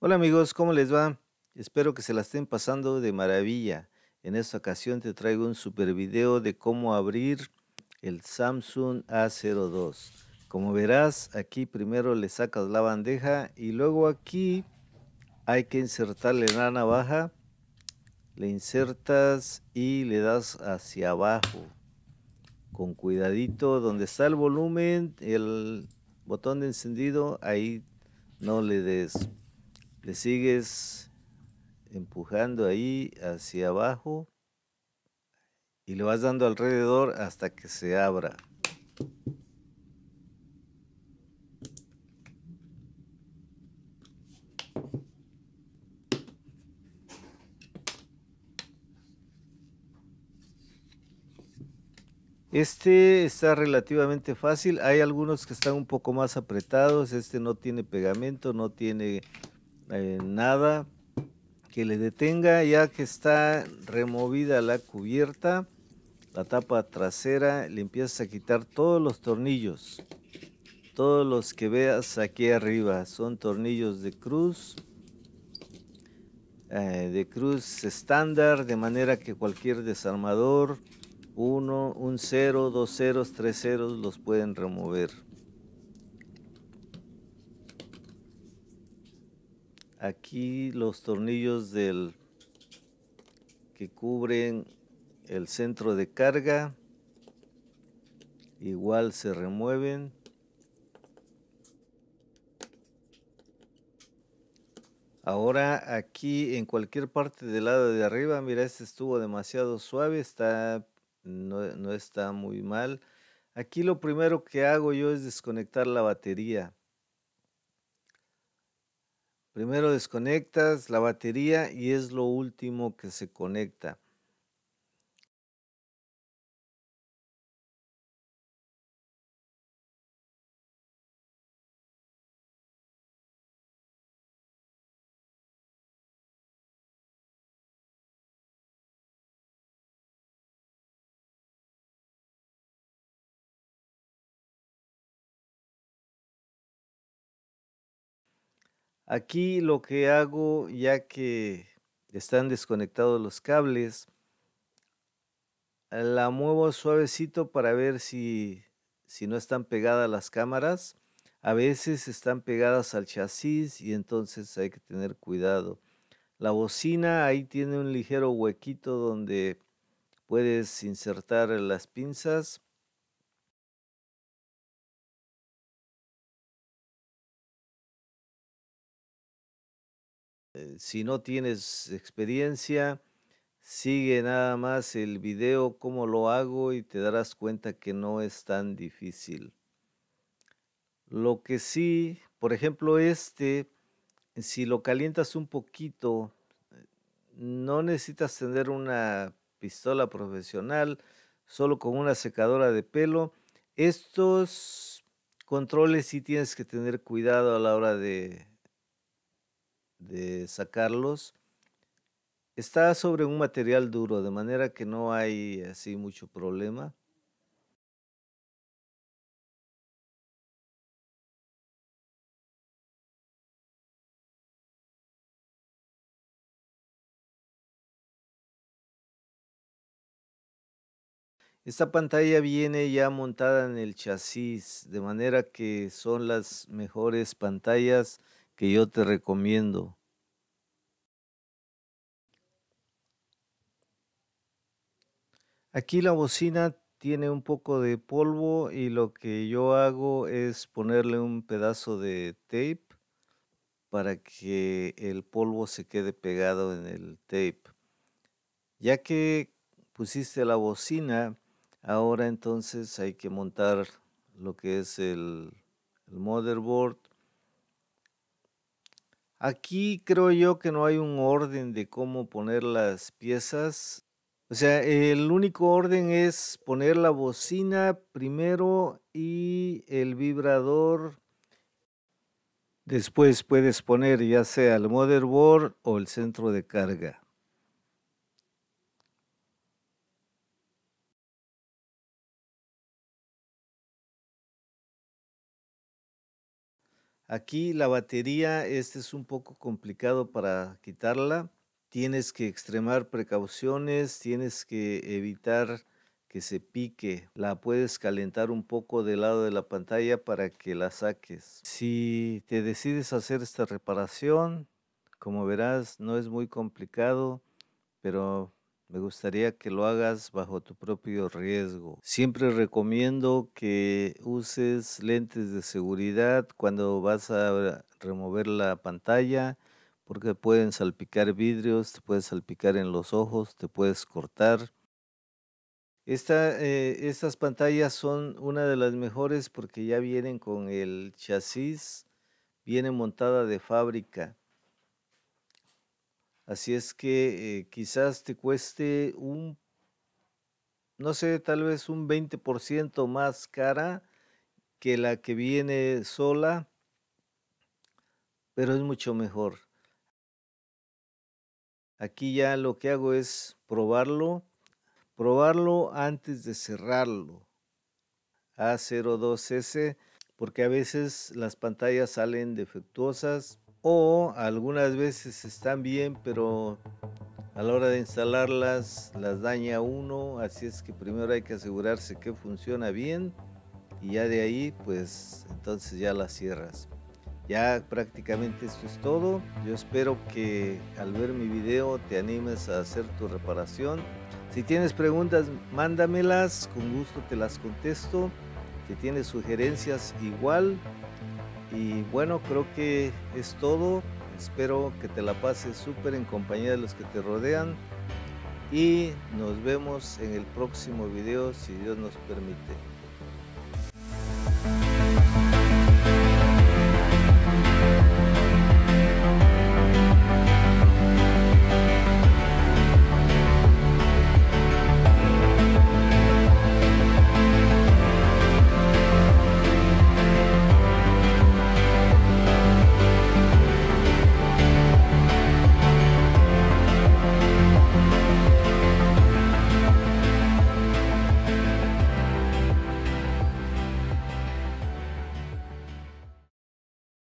Hola amigos, ¿cómo les va? Espero que se la estén pasando de maravilla. En esta ocasión te traigo un super video de cómo abrir el Samsung A02. Como verás, aquí primero le sacas la bandeja y luego aquí hay que insertarle la navaja. Le insertas y le das hacia abajo. Con cuidadito, donde está el volumen, el botón de encendido, ahí no le des te sigues empujando ahí hacia abajo y le vas dando alrededor hasta que se abra. Este está relativamente fácil, hay algunos que están un poco más apretados, este no tiene pegamento, no tiene eh, nada que le detenga ya que está removida la cubierta, la tapa trasera, le empieza a quitar todos los tornillos, todos los que veas aquí arriba, son tornillos de cruz, eh, de cruz estándar, de manera que cualquier desarmador, uno, un cero, dos ceros, tres ceros, los pueden remover. aquí los tornillos del que cubren el centro de carga igual se remueven ahora aquí en cualquier parte del lado de arriba mira este estuvo demasiado suave está no está muy mal aquí lo primero que hago yo es desconectar la batería Primero desconectas la batería y es lo último que se conecta. Aquí lo que hago, ya que están desconectados los cables, la muevo suavecito para ver si, si no están pegadas las cámaras. A veces están pegadas al chasis y entonces hay que tener cuidado. La bocina ahí tiene un ligero huequito donde puedes insertar las pinzas Eh, si no tienes experiencia, sigue nada más el video, cómo lo hago y te darás cuenta que no es tan difícil. Lo que sí, por ejemplo, este, si lo calientas un poquito, eh, no necesitas tener una pistola profesional, solo con una secadora de pelo. Estos controles sí tienes que tener cuidado a la hora de de sacarlos está sobre un material duro, de manera que no hay así mucho problema. Esta pantalla viene ya montada en el chasis, de manera que son las mejores pantallas que yo te recomiendo. Aquí la bocina tiene un poco de polvo y lo que yo hago es ponerle un pedazo de tape para que el polvo se quede pegado en el tape. Ya que pusiste la bocina, ahora entonces hay que montar lo que es el, motherboard Aquí creo yo que no hay un orden de cómo poner las piezas. O sea, el único orden es poner la bocina primero y el vibrador. Después puedes poner ya sea el motherboard o el centro de carga. Aquí la batería, este es un poco complicado para quitarla. Tienes que extremar precauciones, tienes que evitar que se pique. La puedes calentar un poco del lado de la pantalla para que la saques. Si te decides hacer esta reparación, como verás, no es muy complicado, pero me gustaría que lo hagas bajo tu propio riesgo. Siempre recomiendo que uses lentes de seguridad cuando vas a remover la pantalla porque pueden salpicar vidrios, te puedes salpicar en los ojos, te puedes cortar. Eh, estas pantallas son una de las mejores porque ya vienen con el chasis, viene montada de fábrica. Así es que eh, quizás te cueste un, no sé, tal vez un 20% más cara que la que viene sola, pero es mucho mejor. Aquí ya lo que hago es probarlo, probarlo antes de cerrarlo. A02S, porque a veces las pantallas salen defectuosas o algunas veces están bien, pero a la hora de instalarlas las daña uno, así es que primero hay que asegurarse que funciona bien y ya de ahí pues entonces ya las cierras. Ya prácticamente esto es todo. Yo espero que al ver mi video te animes a hacer tu reparación. Si tienes preguntas, mándamelas, con gusto te las contesto. Si tienes sugerencias, igual. Y bueno, creo que es todo. Espero que te la pases súper en compañía de los que te rodean. Y nos vemos en el próximo video si Dios nos permite.